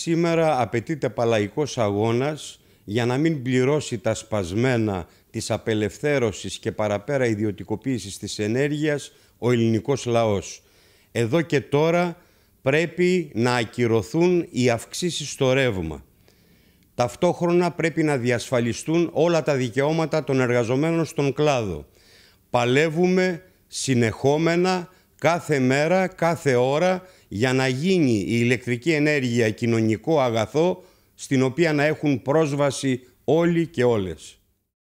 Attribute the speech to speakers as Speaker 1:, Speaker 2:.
Speaker 1: Σήμερα απαιτείται παλαϊκός αγώνας για να μην πληρώσει τα σπασμένα της απελευθέρωσης και παραπέρα ιδιωτικοποίησης της ενέργειας ο ελληνικός λαός. Εδώ και τώρα πρέπει να ακυρωθούν οι αυξήσεις στο ρεύμα. Ταυτόχρονα πρέπει να διασφαλιστούν όλα τα δικαιώματα των εργαζομένων στον κλάδο. Παλεύουμε συνεχόμενα κάθε μέρα, κάθε ώρα για να γίνει η ηλεκτρική ενέργεια κοινωνικό αγαθό στην οποία να έχουν πρόσβαση όλοι και όλες.